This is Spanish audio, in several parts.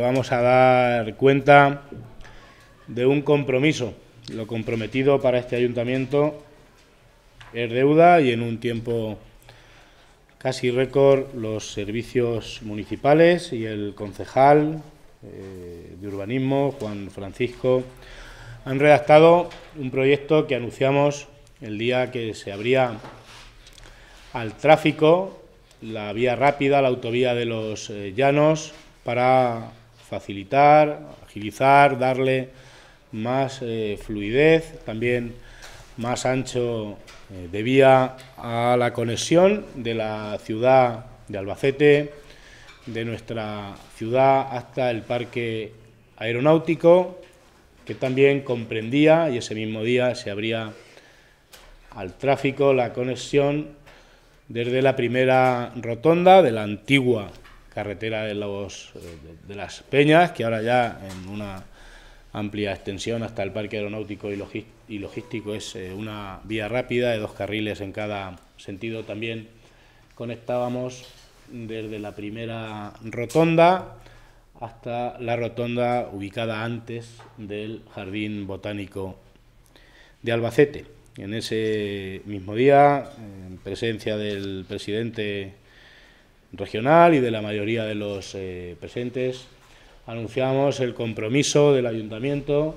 Vamos a dar cuenta de un compromiso. Lo comprometido para este ayuntamiento es deuda y en un tiempo casi récord los servicios municipales y el concejal eh, de urbanismo, Juan Francisco, han redactado un proyecto que anunciamos el día que se abría al tráfico la vía rápida, la autovía de los eh, llanos, para facilitar, agilizar, darle más eh, fluidez, también más ancho eh, de vía a la conexión de la ciudad de Albacete, de nuestra ciudad hasta el parque aeronáutico, que también comprendía, y ese mismo día se abría al tráfico la conexión desde la primera rotonda de la antigua carretera de, los, eh, de las Peñas, que ahora ya en una amplia extensión hasta el Parque Aeronáutico y, Logístico es eh, una vía rápida de dos carriles en cada sentido. También conectábamos desde la primera rotonda hasta la rotonda ubicada antes del Jardín Botánico de Albacete. En ese mismo día, en presencia del presidente regional y de la mayoría de los eh, presentes, anunciamos el compromiso del ayuntamiento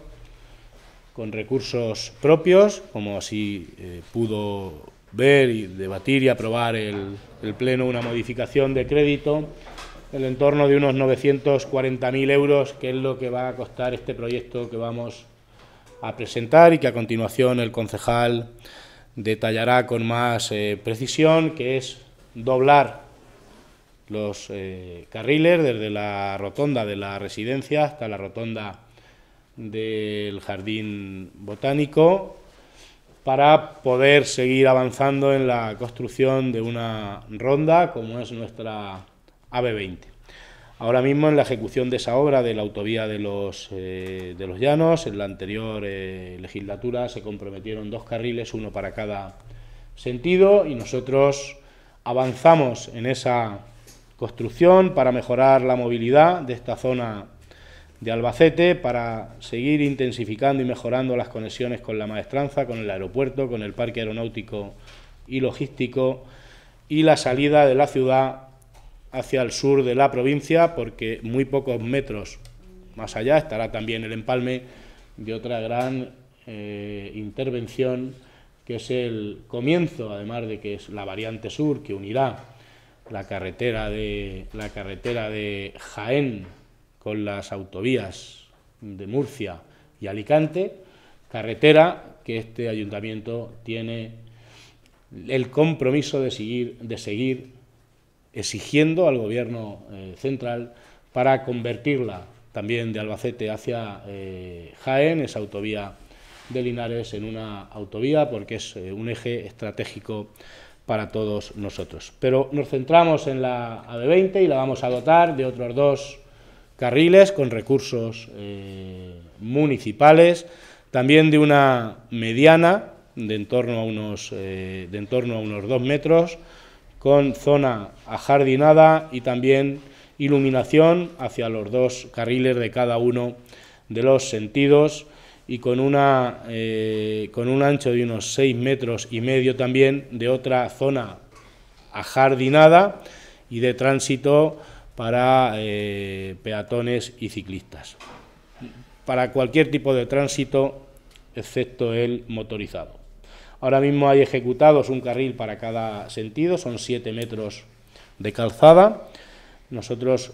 con recursos propios, como así eh, pudo ver y debatir y aprobar el, Pleno una modificación de crédito en entorno de unos 940.000 euros, que es lo que va a costar este proyecto que vamos a presentar y que a continuación el concejal detallará con más eh, precisión, que es doblar los eh, carriles desde la rotonda de la residencia hasta la rotonda del jardín botánico para poder seguir avanzando en la construcción de una ronda como es nuestra AB20. Ahora mismo en la ejecución de esa obra de la autovía de los, eh, de los Llanos, en la anterior eh, legislatura se comprometieron dos carriles, uno para cada sentido, y nosotros avanzamos en esa construcción, para mejorar la movilidad de esta zona de Albacete, para seguir intensificando y mejorando las conexiones con la maestranza, con el aeropuerto, con el parque aeronáutico y logístico y la salida de la ciudad hacia el sur de la provincia, porque muy pocos metros más allá estará también el empalme de otra gran eh, intervención, que es el comienzo, además de que es la variante sur que unirá la carretera de, la carretera de Jaén con las autovías de Murcia y Alicante, carretera que este ayuntamiento tiene el compromiso de seguir, de seguir exigiendo al gobierno eh, central para convertirla también de Albacete hacia eh, Jaén, esa autovía de Linares, en una autovía porque es eh, un eje estratégico para todos nosotros. Pero nos centramos en la AB20 y la vamos a dotar de otros dos carriles con recursos eh, municipales, también de una mediana de a unos, eh, de en torno a unos dos metros, con zona ajardinada y también iluminación hacia los dos carriles de cada uno de los sentidos y con, una, eh, con un ancho de unos 6 metros y medio también de otra zona ajardinada y de tránsito para eh, peatones y ciclistas. Para cualquier tipo de tránsito, excepto el motorizado. Ahora mismo hay ejecutados un carril para cada sentido, son siete metros de calzada. Nosotros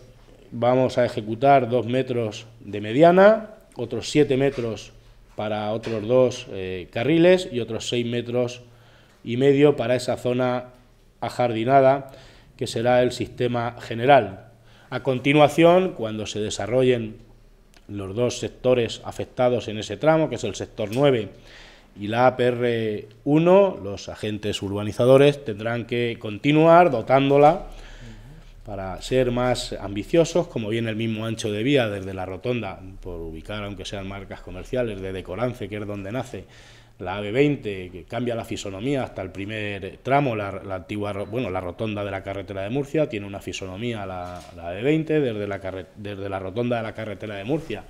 vamos a ejecutar dos metros de mediana, otros siete metros para otros dos eh, carriles y otros seis metros y medio para esa zona ajardinada que será el sistema general. A continuación, cuando se desarrollen los dos sectores afectados en ese tramo, que es el sector 9 y la APR 1, los agentes urbanizadores tendrán que continuar dotándola para ser más ambiciosos, como viene el mismo ancho de vía desde la rotonda, por ubicar aunque sean marcas comerciales, de Decorance, que es donde nace la AB20, que cambia la fisonomía hasta el primer tramo, la, antigua, bueno, la rotonda de la carretera de Murcia, tiene una fisonomía la, la AB20, desde la, desde la rotonda de la carretera de Murcia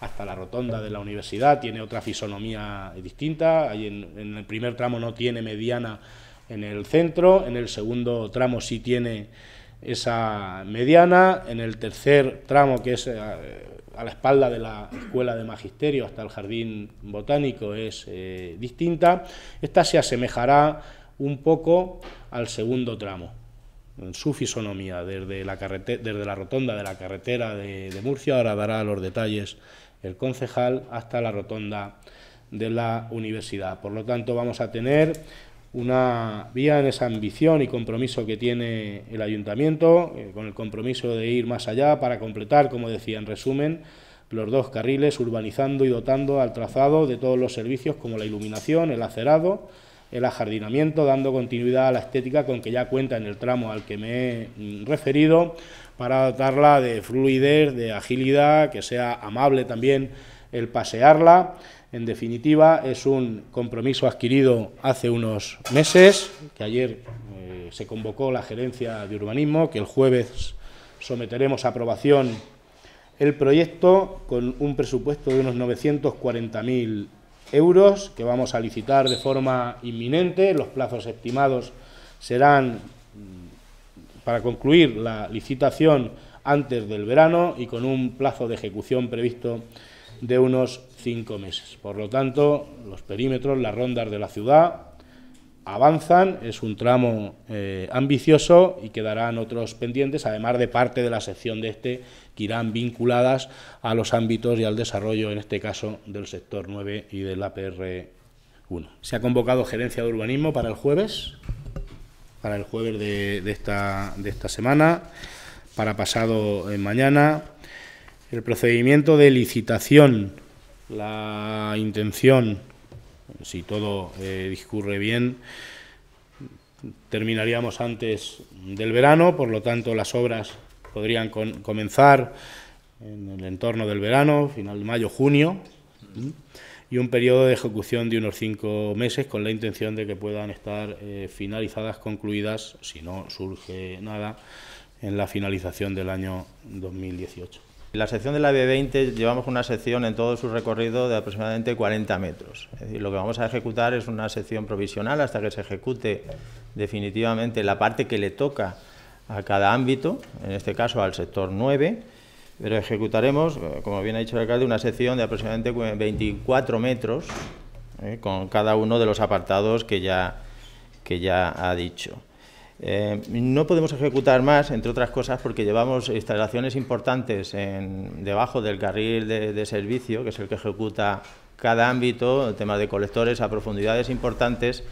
hasta la rotonda de la universidad, tiene otra fisonomía distinta, en el primer tramo no tiene mediana en el centro, en el segundo tramo sí tiene esa mediana, en el tercer tramo que es eh, a, la espalda de la escuela de magisterio hasta el jardín botánico es eh, distinta, esta se asemejará un poco al segundo tramo en su fisonomía, desde la, desde la rotonda de la carretera de, de Murcia, ahora dará los detalles el concejal, hasta la rotonda de la universidad. Por lo tanto, vamos a tener una vía en esa ambición y compromiso que tiene el ayuntamiento, eh, con el compromiso de ir más allá para completar, como decía en resumen, los dos carriles, urbanizando y dotando al trazado de todos los servicios como la iluminación, el acerado, el ajardinamiento, dando continuidad a la estética con que ya cuenta en el tramo al que me he mm, referido, para dotarla de fluidez, de agilidad, que sea amable también el pasearla en definitiva, es un compromiso adquirido hace unos meses, que ayer eh, se convocó la gerencia de urbanismo, que el jueves someteremos a aprobación el proyecto con un presupuesto de unos 940.000 euros que vamos a licitar de forma inminente. Los plazos estimados serán mm, para concluir la licitación antes del verano y con un plazo de ejecución previsto de unos cinco meses. Por lo tanto, los perímetros, las rondas de la ciudad avanzan, es un tramo eh, ambicioso y quedarán otros pendientes, además de parte de la sección de este, que irán vinculadas a los ámbitos y al desarrollo, en este caso, del sector 9 y del APR 1. Se ha convocado gerencia de urbanismo para el jueves, para el jueves de, esta, de esta semana, para pasado eh, mañana el procedimiento de licitación, la intención, si todo eh, discurre bien, terminaríamos antes del verano, por lo tanto las obras podrían comenzar en el entorno del verano, final de mayo, junio, y un periodo de ejecución de unos cinco meses con la intención de que puedan estar eh, finalizadas, concluidas, si no surge nada, en la finalización del año 2018. La sección de la B20 llevamos una sección en todo su recorrido de aproximadamente 40 metros. decir, lo que vamos a ejecutar es una sección provisional hasta que se ejecute definitivamente la parte que le toca a cada ámbito, en este caso al sector 9, pero ejecutaremos, eh, como bien ha dicho el alcalde, una sección de aproximadamente 24 eh, metros eh, con cada uno de los apartados que ya ha dicho. Eh, no podemos ejecutar más, entre otras cosas, porque llevamos instalaciones importantes debajo del carril de, servicio, que es el que ejecuta cada ámbito, temas de colectores a profundidades importantes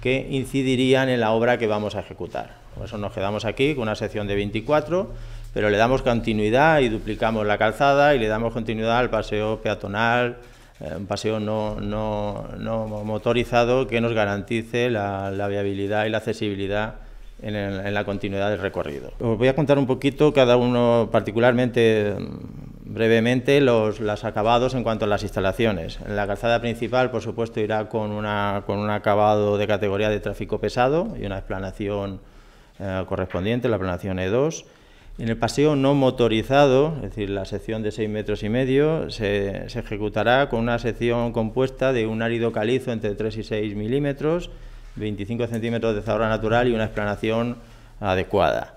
que incidirían en la obra que vamos a ejecutar. Por eso nos quedamos aquí con una sección de 24, pero le damos continuidad y duplicamos la calzada y le damos continuidad al paseo peatonal, eh, un paseo no, motorizado que nos garantice la viabilidad y la accesibilidad en, la continuidad del recorrido. Os voy a contar un poquito cada uno particularmente mm, brevemente los, los, acabados en cuanto a las instalaciones. La calzada principal, por supuesto, irá con, una, con un acabado de categoría de tráfico pesado y una explanación eh, correspondiente, la explanación E2. En el paseo no motorizado, es decir, la sección de 6 metros y medio, se, se, ejecutará con una sección compuesta de un árido calizo entre 3 y 6 milímetros, 25 centímetros de zabra natural y una explanación adecuada.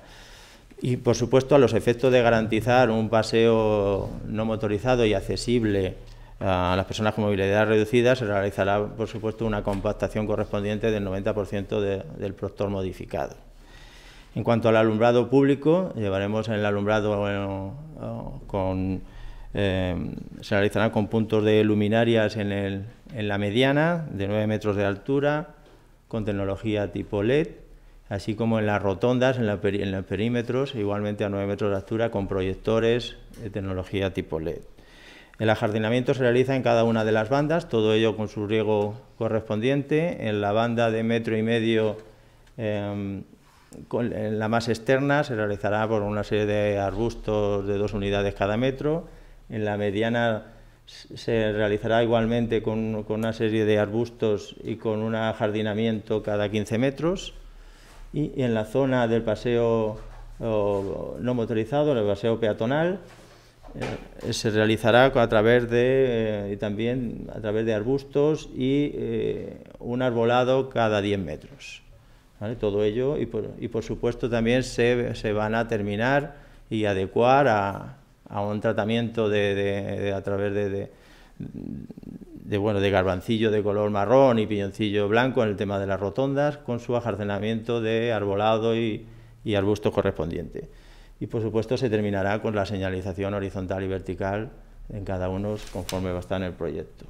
Y, por supuesto, a los efectos de garantizar un paseo no motorizado y accesible eh, a las personas con movilidad reducida, se realizará, por supuesto, una compactación correspondiente del 90% del proctor modificado. En cuanto al alumbrado público, llevaremos el alumbrado eh, con... Eh, se realizarán con puntos de luminarias en, en la mediana, de 9 metros de altura, con tecnología tipo LED, así como en las rotondas, en, los perímetros, igualmente a 9 metros de altura, con proyectores de tecnología tipo LED. El ajardinamiento se realiza en cada una de las bandas, todo ello con su riego correspondiente. En la banda de metro y medio, em, en la más externa, se realizará por una serie de arbustos de dos unidades cada metro. En la mediana se realizará igualmente con, con, una serie de arbustos y con un ajardinamiento cada 15 metros. Y, en la zona del paseo no motorizado, el paseo peatonal, eh, se realizará a través de, eh, y también a través de arbustos y eh, un arbolado cada 10 metros. Todo ello, y por, y por, supuesto también se, se van a terminar y adecuar a, a un tratamiento de, a través de, de, bueno, de garbancillo de color marrón y piñoncillo blanco en el tema de las rotondas, con su ajarcenamiento de arbolado y, arbusto correspondiente. Y por supuesto se terminará con la señalización horizontal y vertical en cada uno conforme va a estar en el proyecto.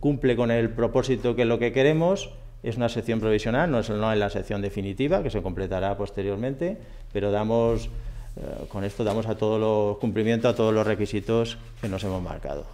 Cumple con el propósito que es lo que queremos, es una sección provisional, no es la sección definitiva, que se completará posteriormente, pero damos eh, con esto damos a todos los cumplimiento a todos los requisitos que nos hemos marcado.